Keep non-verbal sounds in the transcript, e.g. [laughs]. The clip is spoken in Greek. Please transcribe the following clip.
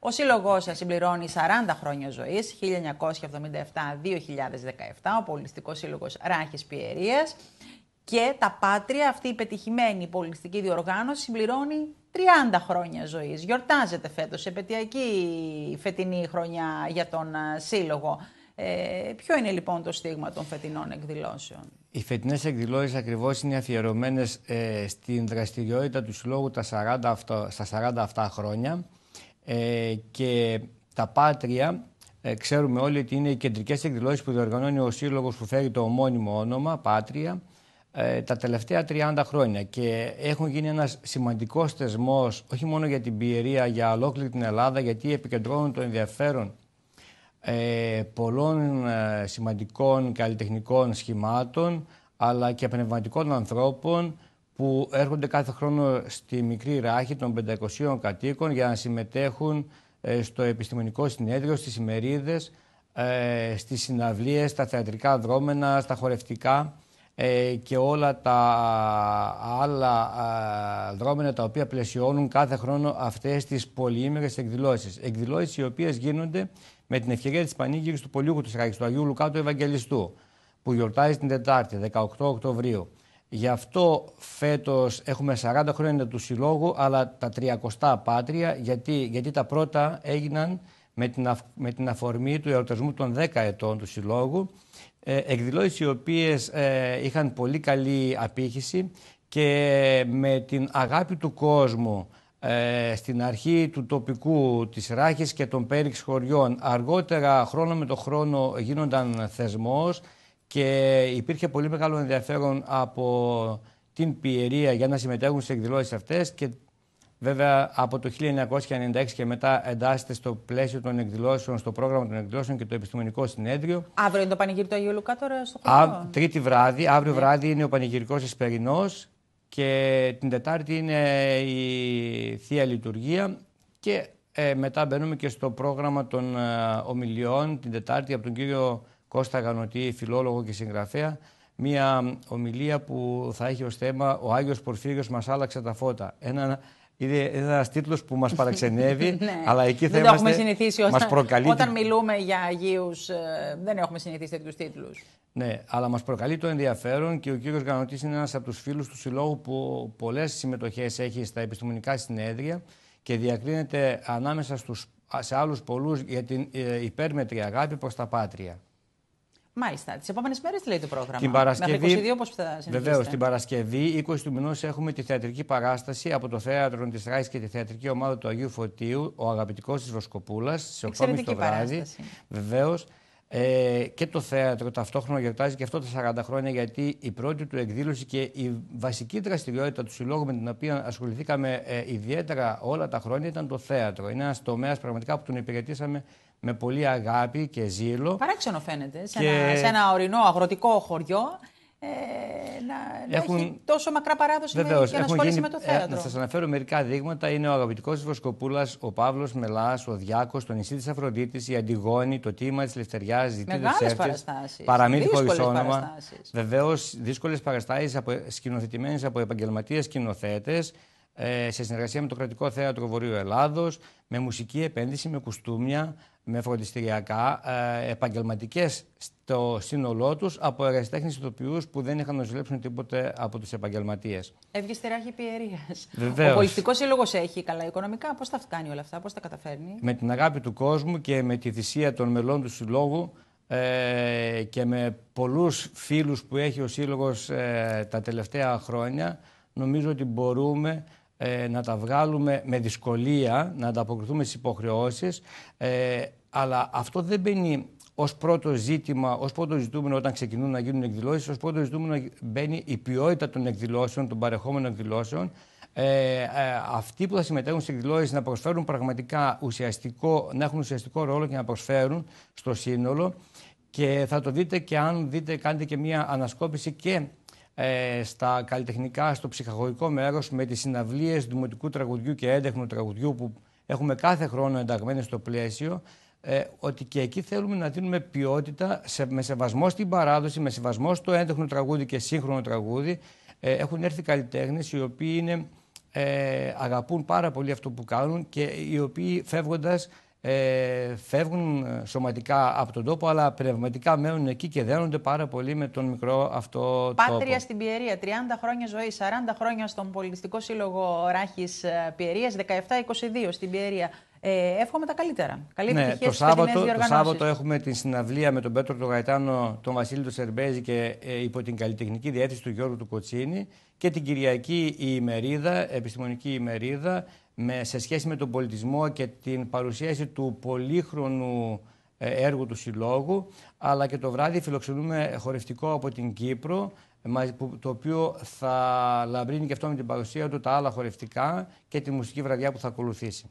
Ο σύλλογός σας συμπληρώνει 40 χρόνια ζωής, 1977-2017, ο Πολιστικό Σύλλογος Ράχης Πιερίας. Και τα Πάτρια, αυτή η πετυχημένη πολιτιστική διοργάνωση, συμπληρώνει 30 χρόνια ζωής. Γιορτάζεται φέτος, επαιτειακή φετινή χρονιά για τον ε, Σύλλογο. Ε, ποιο είναι λοιπόν το στίγμα των φετινών εκδηλώσεων. Οι φετινές εκδηλώσεις ακριβώς είναι αφιερωμένες ε, στην δραστηριότητα του Συλλόγου στα 47 χρόνια ε, και τα Πάτρια ε, ξέρουμε όλοι ότι είναι οι κεντρικές εκδηλώσεις που διοργανώνει ο σύλλογος που φέρει το ομώνυμο όνομα Πάτρια ε, τα τελευταία 30 χρόνια και έχουν γίνει ένας σημαντικός θεσμός, όχι μόνο για την Πιερία, για ολόκληρη την Ελλάδα γιατί επικεντρώνουν το ενδιαφέρον ε, πολλών ε, σημαντικών καλλιτεχνικών σχημάτων αλλά και πνευματικών ανθρώπων που έρχονται κάθε χρόνο στη μικρή ράχη των 500 κατοίκων για να συμμετέχουν ε, στο επιστημονικό συνέδριο, στις ημερίδες, ε, στις συναυλίες, στα θεατρικά δρόμενα, στα χορευτικά ε, και όλα τα άλλα δρόμενα τα οποία πλαισιώνουν κάθε χρόνο αυτές τις πολυήμερες εκδηλώσεις. Εκδηλώσεις οι οποίες γίνονται με την ευκαιρία της πανήγυρης του Πολιούχου της Ράχης, του Αγίου Λουκάτου Ευαγγελιστού, που γιορτάζει την Τετάρτη, 18 Οκτωβρίου. Γι' αυτό φέτος έχουμε 40 χρόνια του Συλλόγου, αλλά τα 300 πάτρια, γιατί, γιατί τα πρώτα έγιναν με την, με την αφορμή του εορτασμού των 10 ετών του Συλλόγου, ε, εκδηλώσεις οι οποίες ε, είχαν πολύ καλή απήχηση και με την αγάπη του κόσμου ε, στην αρχή του τοπικού της Ράχης και των Πέριξ χωριών αργότερα χρόνο με το χρόνο γίνονταν θεσμός και υπήρχε πολύ μεγάλο ενδιαφέρον από την Πιερία για να συμμετέχουν σε εκδηλώσεις αυτές και βέβαια από το 1996 και μετά εντάσσεται στο πλαίσιο των εκδηλώσεων, στο πρόγραμμα των εκδηλώσεων και το επιστημονικό συνέδριο. Αύριο είναι το πανηγύρι του Αγίου Λουκά τώρα στο Α, τρίτη βράδυ, αύριο ναι. βράδυ είναι ο πανηγυρικός Εσπερινός και την Τετάρτη είναι η Θεία Λειτουργία και ε, μετά μπαίνουμε και στο πρόγραμμα των ε, ομιλιών την Τετάρτη από τον κύριο Κώστα Γανωτή, φιλόλογο και συγγραφέα, μια ομιλία που θα έχει ως θέμα «Ο Άγιος Πορφύριος μας άλλαξε τα φώτα». Ένα, είναι ένας τίτλος που μας παραξενεύει, [laughs] ναι. αλλά εκεί θα δεν είμαστε. Δεν συνηθίσει όταν, μας προκαλεί... όταν μιλούμε για Αγίους, ε, δεν έχουμε συνηθίσει τέτοιους τίτλους. Ναι, αλλά μας προκαλεί το ενδιαφέρον και ο κύριος Γανωτή είναι ένας από τους φίλους του Συλλόγου που πολλές συμμετοχές έχει στα επιστημονικά συνέδρια και διακρίνεται ανάμεσα στους, σε άλλους πολλούς για την ε, υπέρμετρη αγάπη προς τα πάτρια. Μάλιστα. Τις επόμενες μέρες τι λέει το πρόγραμμα. Την Παρασκευή. Βεβαίως, την Παρασκευή, 20 του μηνός, έχουμε τη θεατρική παράσταση από το θέατρο της Ράης και τη θεατρική ομάδα του Αγίου Φωτίου, ο αγαπητικός της Βοσκοπούλας, στις 8.30 το βράδυ. Βεβαίως. Ε, και το θέατρο ταυτόχρονα γιορτάζει και αυτό τα 40 χρόνια γιατί η πρώτη του εκδήλωση και η βασική δραστηριότητα του συλλόγου με την οποία ασχοληθήκαμε ε, ιδιαίτερα όλα τα χρόνια ήταν το θέατρο. Είναι ένας τομέας πραγματικά που τον υπηρετήσαμε με πολύ αγάπη και ζήλο. Παράξενο φαίνεται. Σε, και... ένα, σε ένα ορεινό αγροτικό χωριό ε, να, έχουν, έχει τόσο μακρά παράδοση για να γίνει, με το θέατρο. Ε, να σας αναφέρω μερικά δείγματα. Είναι ο αγαπητικός Βοσκοπούλας, ο Παύλος Μελάς, ο Διάκος, το νησί της Αφροδίτης, η Αντιγόνη, το τίμα της Λευτεριάς, ζητή Δεσέφτες, παραμύθι χωρί όνομα. δύσκολε παραστάσει, παραστάσεις από, σκηνοθετημένες από επαγγελματίες ε, σε συνεργασία με το Κρατικό Θέατρο Βορείου Ελλάδος, με μουσική επένδυση, με κουστούμια, με φροντιστηριακά, ε, επαγγελματικές στο σύνολό τους από εργαστέχνε ηθοποιούς που δεν είχαν νοσηλέψουν τίποτε από τους επαγγελματίες. Έβγες στη ράχη πιερίας. Ο πολιτικός σύλλογος έχει καλά οικονομικά. Πώς τα φτάνει όλα αυτά, πώς τα καταφέρνει. Με την αγάπη του κόσμου και με τη θυσία των μελών του συλλόγου ε, και με πολλούς φίλους που έχει ο Σύλλογος τα τελευταία χρόνια, νομίζω ότι μπορούμε ε, να τα βγάλουμε με δυσκολία, να ανταποκριθούμε στις υποχρεώσεις, ε, αλλά αυτό δεν μπαίνει ως πρώτο ζήτημα, ως πρώτο ζητούμενο όταν ξεκινούν να γίνουν εκδηλώσεις, ως πρώτο ζητούμενο μπαίνει η ποιότητα των εκδηλώσεων, των παρεχόμενων εκδηλώσεων. Ε, ε αυτοί που θα συμμετέχουν σε εκδηλώσεις να προσφέρουν πραγματικά ουσιαστικό, να έχουν ουσιαστικό ρόλο και να προσφέρουν στο σύνολο. Και θα το δείτε και αν δείτε, κάνετε και μία ανασκόπηση και ε, στα καλλιτεχνικά, στο ψυχαγωγικό μέρος, με τις συναυλίες δημοτικού τραγουδιού και έντεχνου τραγουδιού που έχουμε κάθε χρόνο ενταγμένες στο πλαίσιο ε, ότι και εκεί θέλουμε να δίνουμε ποιότητα σε, με σεβασμό στην παράδοση, με σεβασμό στο έντεχνο τραγούδι και σύγχρονο τραγούδι. Ε, έχουν έρθει καλλιτέχνες οι οποίοι είναι, ε, αγαπούν πάρα πολύ αυτό που κάνουν και οι οποίοι φεύγοντας ε, φεύγουν ε, σωματικά από τον τόπο, αλλά πνευματικά μένουν εκεί και δένονται πάρα πολύ με τον μικρό αυτό Πάτρια τόπο. Πάτρια στην Πιερία, 30 χρόνια ζωή, 40 χρόνια στον Πολιτιστικό σύλλογο Ράχης ε, Πιερίας, 17-22 στην Πιερία. Ε, εύχομαι τα καλύτερα. Καλή ναι, το Σάββατο, το Σάββατο έχουμε την συναυλία με τον Πέτρο τον Γαϊτάνο, τον Βασίλη τον Σερμπέζη και ε, υπό την καλλιτεχνική διεύθυνση του Γιώργου του Κοτσίνη και την Κυριακή η ημερίδα, επιστημονική ημερίδα με, σε σχέση με τον πολιτισμό και την παρουσίαση του πολύχρονου ε, έργου του Συλλόγου, αλλά και το βράδυ φιλοξενούμε χορευτικό από την Κύπρο, το οποίο θα λαμπρύνει και αυτό με την παρουσία του τα άλλα χορευτικά και τη μουσική βραδιά που θα ακολουθήσει.